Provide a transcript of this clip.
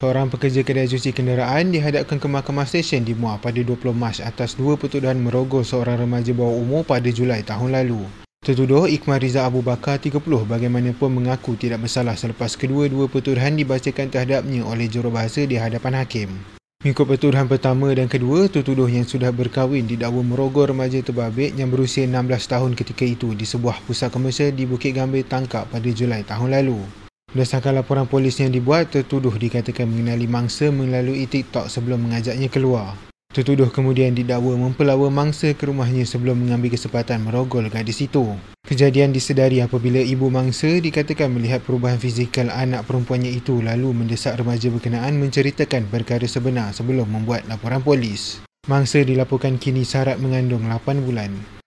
Seorang pekerja kedai cuci kenderaan dihadapkan ke mahkamah stesen di Muar pada 20 Mac atas dua pertuduhan merogoh seorang remaja bawah umur pada Julai tahun lalu. Tertuduh Ikhmar Rizal Abu Bakar 30 bagaimanapun mengaku tidak bersalah selepas kedua-dua pertuduhan dibacakan terhadapnya oleh jurubahasa di hadapan hakim. Mengikut pertuduhan pertama dan kedua, tertuduh yang sudah berkahwin didakwa merogoh remaja terbabit yang berusia 16 tahun ketika itu di sebuah pusat komersial di Bukit Gambir tangkap pada Julai tahun lalu. Berdasarkan laporan polis yang dibuat, tertuduh dikatakan mengenali mangsa melalui TikTok sebelum mengajaknya keluar. Tertuduh kemudian didakwa mempelawa mangsa ke rumahnya sebelum mengambil kesempatan merogol gadis itu. Kejadian disedari apabila ibu mangsa dikatakan melihat perubahan fizikal anak perempuannya itu lalu mendesak remaja berkenaan menceritakan perkara sebenar sebelum membuat laporan polis. Mangsa dilaporkan kini syarat mengandung 8 bulan.